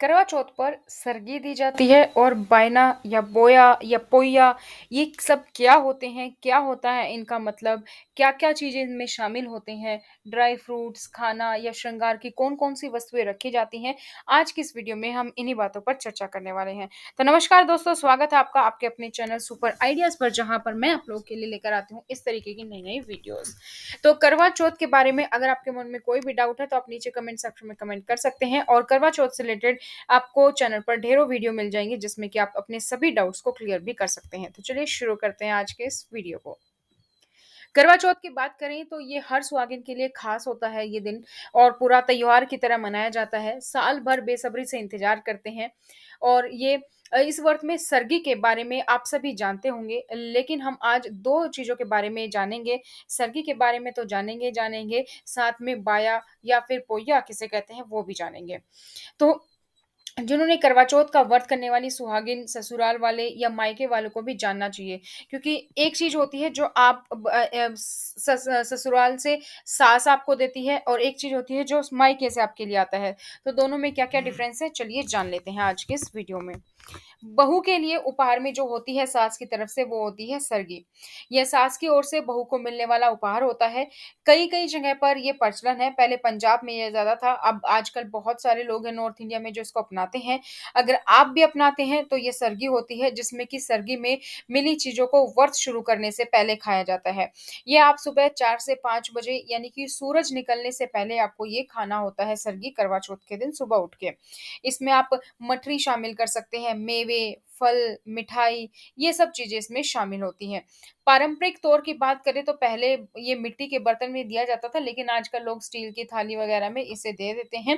करवा चौथ पर सरगी दी जाती है और बायना या बोया या पोया ये सब क्या होते हैं क्या होता है इनका मतलब क्या क्या चीज़ें इनमें शामिल होते हैं ड्राई फ्रूट्स खाना या श्रृंगार की कौन कौन सी वस्तुएं रखी जाती हैं आज की इस वीडियो में हम इन्हीं बातों पर चर्चा करने वाले हैं तो नमस्कार दोस्तों स्वागत है आपका आपके अपने चैनल सुपर आइडियाज़ पर जहाँ पर मैं आप लोगों के लिए लेकर आती हूँ इस तरीके की नई नई वीडियोज़ तो करवा चौथ के बारे में अगर आपके मन में कोई भी डाउट है तो आप नीचे कमेंट सेक्शन में कमेंट कर सकते हैं और करवा चौथ से रिलेटेड आपको चैनल पर ढेरों वीडियो मिल जाएंगे जिसमें कि आप अपने सभी डाउट्स को क्लियर भी कर सकते हैं तो चलिए शुरू करते हैं आज के इस वीडियो को करवा चौथ की बात करें तो ये हर सुहागिन के लिए खास होता है ये दिन और पूरा त्यौहार की तरह मनाया जाता है साल भर बेसब्री से इंतजार करते हैं और ये इस वर्त में सर्गी के बारे में आप सभी जानते होंगे लेकिन हम आज दो चीज़ों के बारे में जानेंगे सर्गी के बारे में तो जानेंगे जानेंगे साथ में बाया या फिर पोया किसे कहते हैं वो भी जानेंगे तो जिन्होंने करवा चौथ का व्रत करने वाली सुहागिन ससुराल वाले या मायके वालों को भी जानना चाहिए क्योंकि एक चीज होती है जो आप ससुराल से सास आपको देती है और एक चीज होती है जो मायके से आपके लिए आता है तो दोनों में क्या क्या डिफरेंस है चलिए जान लेते हैं आज के इस वीडियो में बहू के लिए उपहार में जो होती है सास की तरफ से वो होती है सरगी यह सास की ओर से बहू को मिलने वाला उपहार होता है कई कई जगह पर यह प्रचलन है पहले पंजाब में यह ज्यादा था अब आजकल बहुत सारे लोग हैं नॉर्थ इंडिया में जो इसको अपनाते हैं अगर आप भी अपनाते हैं तो यह सरगी होती है जिसमें कि सरगी में मिली चीजों को वर्थ शुरू करने से पहले खाया जाता है यह आप सुबह चार से पांच बजे यानी कि सूरज निकलने से पहले आपको ये खाना होता है सरगी करवा चौथ के दिन सुबह उठ के इसमें आप मठरी शामिल कर सकते हैं मेवे way फल मिठाई ये सब चीज़ें इसमें शामिल होती हैं पारंपरिक तौर की बात करें तो पहले ये मिट्टी के बर्तन में दिया जाता था लेकिन आजकल लोग स्टील की थाली वगैरह में इसे दे देते हैं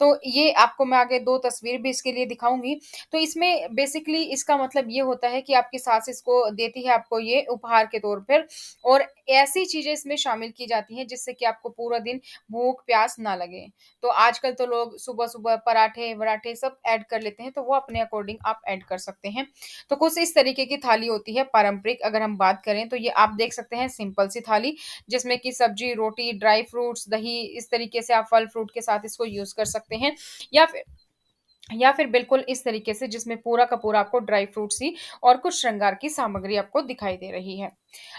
तो ये आपको मैं आगे दो तस्वीर भी इसके लिए दिखाऊंगी तो इसमें बेसिकली इसका मतलब ये होता है कि आपकी सास इसको देती है आपको ये उपहार के तौर पर और ऐसी चीज़ें इसमें शामिल की जाती हैं जिससे कि आपको पूरा दिन भूख प्यास ना लगे तो आजकल तो लोग सुबह सुबह पराठे वराठे सब ऐड कर लेते हैं तो वो अपने अकॉर्डिंग आप ऐड कर सकते सकते हैं तो कुछ इस तरीके की थाली होती है पारंपरिक अगर हम बात करें तो ये आप देख सकते हैं सिंपल सी थाली जिसमें कि सब्जी रोटी ड्राई फ्रूट्स दही इस तरीके से आप फल फ्रूट के साथ इसको यूज़ कर सकते हैं या फिर या फिर बिल्कुल इस तरीके से जिसमें पूरा का पूरा आपको ड्राई फ्रूट्स ही और कुछ श्रृंगार की सामग्री आपको दिखाई दे रही है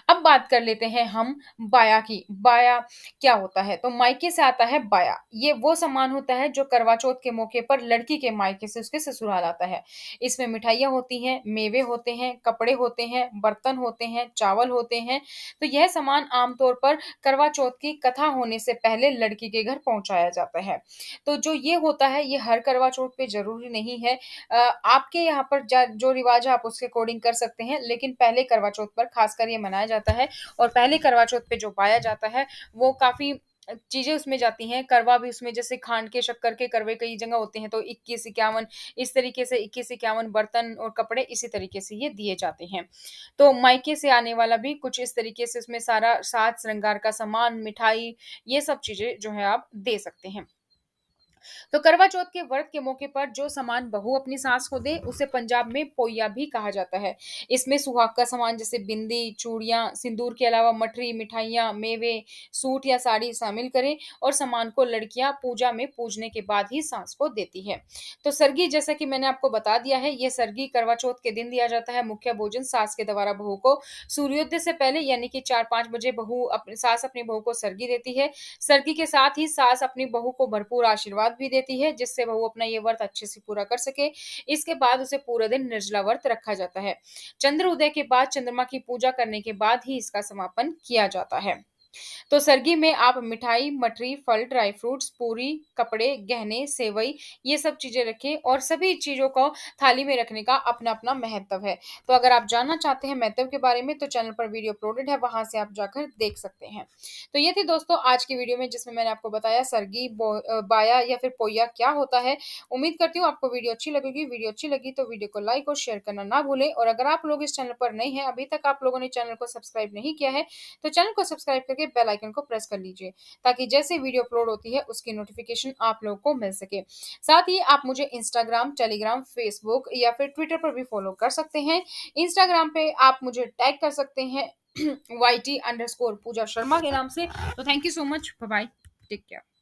अब बात कर लेते हैं हम बाया की बाया क्या होता है तो मायके से आता है बाया ये वो सामान होता है जो करवा चौथ के मौके पर लड़की के मायके से उसके ससुराल आता है इसमें मिठाइयाँ होती हैं मेवे होते हैं कपड़े होते हैं बर्तन होते हैं चावल होते हैं तो यह सामान आमतौर पर करवा चौथ की कथा होने से पहले लड़की के घर पहुंचाया जाता है तो जो ये होता है ये हर करवा चौथ पे जरूरी नहीं है आपके यहाँ पर जो रिवाज है आप उसके अकॉर्डिंग कर सकते हैं लेकिन पहले करवा चौथ पर खासकर ये मनाया जाता है और पहले करवा चौथ पे जो पाया जाता है वो काफ़ी चीज़ें उसमें जाती हैं करवा भी उसमें जैसे खांड के शक्कर के करवे कई जगह होते हैं तो इक्कीस इक्यावन इस तरीके से इक्कीस इक्यावन बर्तन और कपड़े इसी तरीके से ये दिए जाते हैं तो मायके से आने वाला भी कुछ इस तरीके से उसमें सारा साज श्रृंगार का सामान मिठाई ये सब चीज़ें जो है आप दे सकते हैं तो करवा चौथ के व्रत के मौके पर जो सामान बहु अपनी सास को दे उसे पंजाब में पोया भी कहा जाता है इसमें सुहाग का सामान जैसे बिंदी चूड़िया सिंदूर के अलावा मठरी मिठाइया मेवे सूट या साड़ी शामिल करें और सामान को लड़कियां पूजा में पूजने के बाद ही सास को देती है तो सर्गी जैसा कि मैंने आपको बता दिया है यह सर्गी करवा चौथ के दिन दिया जाता है मुख्य भोजन सास के द्वारा बहू को सूर्योदय से पहले यानी कि चार पांच बजे बहू अपने सास अपनी बहू को सर्गी देती है सर्गी के साथ ही सास अपनी बहू को भरपूर आशीर्वाद प्रसाद भी देती है जिससे वह अपना ये व्रत अच्छे से पूरा कर सके इसके बाद उसे पूरा दिन निर्जला व्रत रखा जाता है चंद्र उदय के बाद चंद्रमा की पूजा करने के बाद ही इसका समापन किया जाता है तो सर्गी में आप मिठाई मटरी फल ड्राई फ्रूट्स पूरी कपड़े गहने सेवई ये सब चीज़ें रखें और सभी चीज़ों को थाली में रखने का अपना अपना महत्व है तो अगर आप जानना चाहते हैं महत्व के बारे में तो चैनल पर वीडियो अपलोडेड है वहां से आप जाकर देख सकते हैं तो ये थी दोस्तों आज की वीडियो में जिसमें मैंने आपको बताया सर्गी बाया या फिर पोया क्या होता है उम्मीद करती हूँ आपको वीडियो अच्छी लगेगी वीडियो अच्छी लगी तो वीडियो को लाइक और शेयर करना ना भूलें और अगर आप लोग इस चैनल पर नहीं है अभी तक आप लोगों ने चैनल को सब्सक्राइब नहीं किया है तो चैनल को सब्सक्राइब करके करके बेल आइकन को प्रेस कर लीजिए ताकि जैसे वीडियो अपलोड होती है उसकी नोटिफिकेशन आप लोगों को मिल सके साथ ही आप मुझे इंस्टाग्राम टेलीग्राम फेसबुक या फिर ट्विटर पर भी फॉलो कर सकते हैं इंस्टाग्राम पे आप मुझे टैग कर सकते हैं Y T under Pooja Sharma के नाम से तो thank you so much bye take care